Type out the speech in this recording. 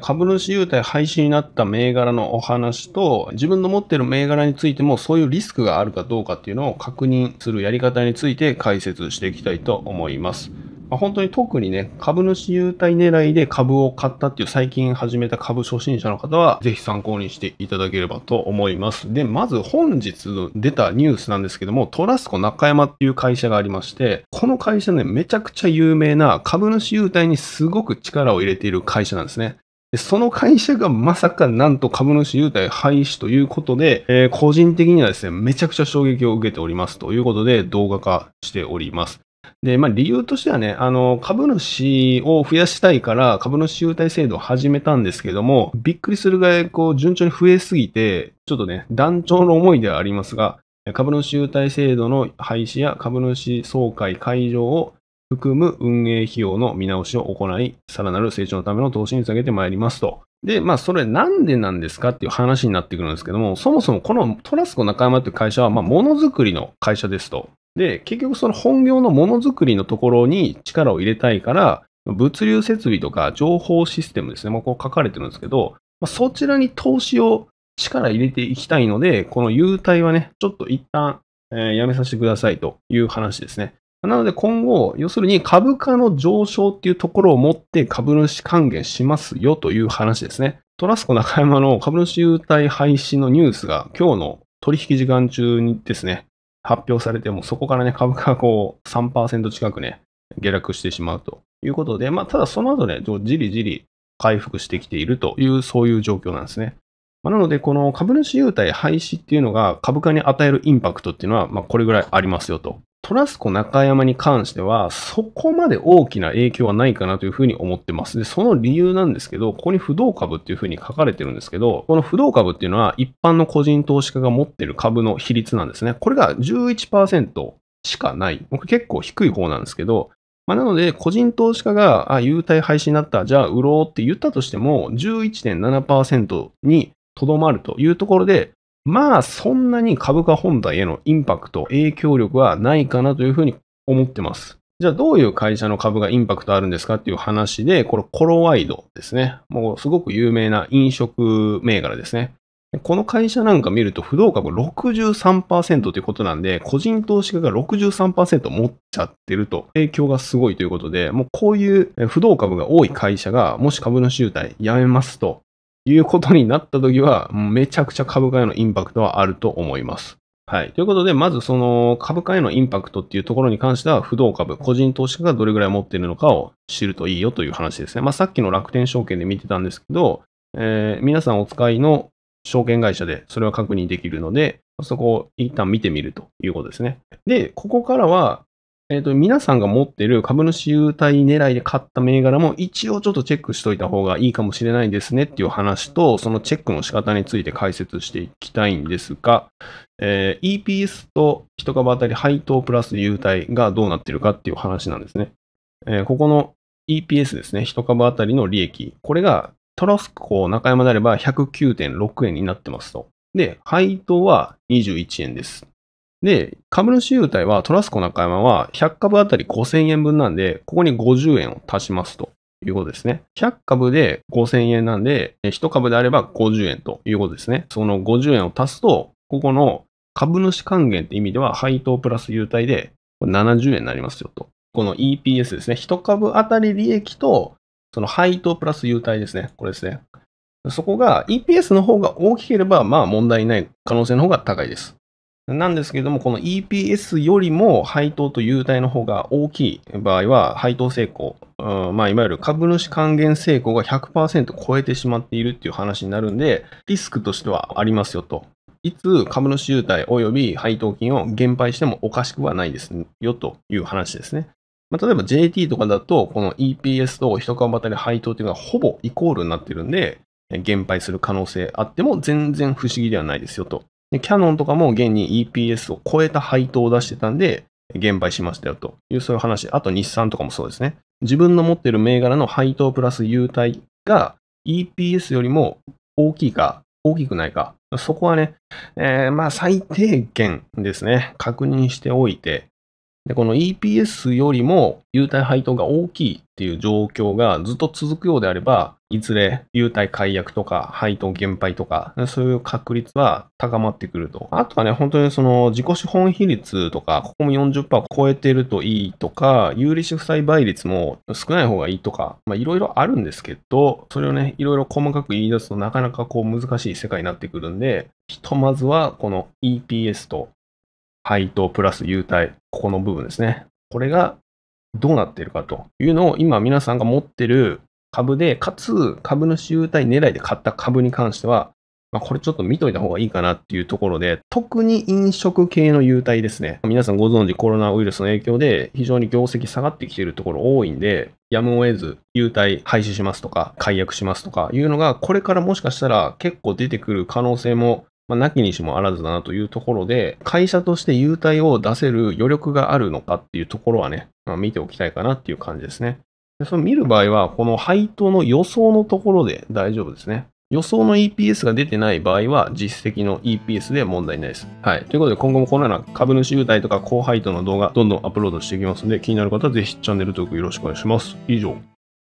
株主優待廃止になった銘柄のお話と、自分の持ってる銘柄についてもそういうリスクがあるかどうかっていうのを確認するやり方について解説していきたいと思います。まあ、本当に特にね、株主優待狙いで株を買ったっていう最近始めた株初心者の方は、ぜひ参考にしていただければと思います。で、まず本日出たニュースなんですけども、トラスコ中山っていう会社がありまして、この会社ね、めちゃくちゃ有名な株主優待にすごく力を入れている会社なんですね。で、その会社がまさかなんと株主優待廃止ということで、えー、個人的にはですね、めちゃくちゃ衝撃を受けておりますということで動画化しております。で、まあ、理由としてはね、あの、株主を増やしたいから株主優待制度を始めたんですけども、びっくりするぐらいこう順調に増えすぎて、ちょっとね、断腸の思いではありますが、株主優待制度の廃止や株主総会会場を含む運営費用の見直しを行い、さらなる成長のための投資に下げてまいりますと。で、まあ、それなんでなんですかっていう話になってくるんですけども、そもそもこのトラスコ中山っていう会社は、まあ、ものづくりの会社ですと。で、結局その本業のものづくりのところに力を入れたいから、物流設備とか情報システムですね、まあ、こう書かれてるんですけど、まあ、そちらに投資を力入れていきたいので、この優待はね、ちょっと一旦、えー、やめさせてくださいという話ですね。なので今後、要するに株価の上昇っていうところを持って株主還元しますよという話ですね。トラスコ中山の株主優待廃止のニュースが今日の取引時間中にですね、発表されてもそこからね、株価がこう3%近くね、下落してしまうということで、まあただその後ね、じりじり回復してきているという、そういう状況なんですね。まあ、なので、この株主優待廃止っていうのが株価に与えるインパクトっていうのは、まあこれぐらいありますよとトラスコ中山に関しては、そこまで大きな影響はないかなというふうに思ってます。で、その理由なんですけど、ここに不動株っていうふうに書かれてるんですけど、この不動株っていうのは一般の個人投資家が持ってる株の比率なんですね。これが11%しかない。僕結構低い方なんですけど、まあ、なので、個人投資家が、あ、優待廃止になった、じゃあ売ろうって言ったとしても、11.7%にとどまるというところで、まあそんなに株価本体へのインパクト、影響力はないかなというふうに思ってます。じゃあどういう会社の株がインパクトあるんですかっていう話で、これコロワイドですね。もうすごく有名な飲食銘柄ですね。この会社なんか見ると不動株63%ということなんで、個人投資家が63%持っちゃってると、影響がすごいということで、もうこういう不動株が多い会社が、もし株主優待やめますと、いうことになった時は、めちゃくちゃ株価へのインパクトはあると思います。はい。ということで、まずその株価へのインパクトっていうところに関しては、不動株、個人投資家がどれぐらい持っているのかを知るといいよという話ですね。まあ、さっきの楽天証券で見てたんですけど、えー、皆さんお使いの証券会社でそれは確認できるので、そこを一旦見てみるということですね。で、ここからは、えっ、ー、と、皆さんが持ってる株主優待狙いで買った銘柄も一応ちょっとチェックしといた方がいいかもしれないですねっていう話と、そのチェックの仕方について解説していきたいんですが、えー、EPS と一株当たり配当プラス優待がどうなってるかっていう話なんですね。えー、ここの EPS ですね、一株当たりの利益。これがトラスコ中山であれば109.6円になってますと。で、配当は21円です。で、株主優待はトラスコ中山は100株あたり5000円分なんで、ここに50円を足しますということですね。100株で5000円なんで、1株であれば50円ということですね。その50円を足すと、ここの株主還元って意味では配当プラス優待で70円になりますよと。この EPS ですね。1株あたり利益と、その配当プラス優待ですね。これですね。そこが EPS の方が大きければ、まあ問題ない可能性の方が高いです。なんですけれども、この EPS よりも配当と優待の方が大きい場合は、配当成功、うんまあ、いわゆる株主還元成功が100%超えてしまっているっていう話になるんで、リスクとしてはありますよと。いつ株主優待及び配当金を減配してもおかしくはないですよという話ですね。まあ、例えば JT とかだと、この EPS と一株当たり配当というのはほぼイコールになってるんで、減配する可能性あっても全然不思議ではないですよとで、キャノンとかも現に EPS を超えた配当を出してたんで、減配しましたよというそういう話。あと日産とかもそうですね。自分の持っている銘柄の配当プラス優待が EPS よりも大きいか、大きくないか。そこはね、えー、まあ最低限ですね。確認しておいて。で、この EPS よりも優待配当が大きいっていう状況がずっと続くようであれば、いずれ、優待解約とか、配当減配とか、そういう確率は高まってくると。あとはね、本当にその、自己資本比率とか、ここも40%超えてるといいとか、有利子負債倍率も少ない方がいいとか、まあ、いろいろあるんですけど、それをね、いろいろ細かく言い出すとなかなかこう難しい世界になってくるんで、ひとまずはこの EPS と配当プラス優待、ここの部分ですね。これがどうなっているかというのを今皆さんが持ってる株で、かつ株主優待狙いで買った株に関しては、まあ、これちょっと見といた方がいいかなっていうところで、特に飲食系の優待ですね。皆さんご存知コロナウイルスの影響で非常に業績下がってきているところ多いんで、やむを得ず優待廃止しますとか、解約しますとかいうのが、これからもしかしたら結構出てくる可能性もまあ、なきにしもあらずだなというところで、会社として優待を出せる余力があるのかっていうところはね、まあ、見ておきたいかなっていう感じですね。でその見る場合は、この配当の予想のところで大丈夫ですね。予想の EPS が出てない場合は、実績の EPS で問題ないです。はい。ということで、今後もこのような株主優待とか高配当の動画、どんどんアップロードしていきますので、気になる方はぜひチャンネル登録よろしくお願いします。以上。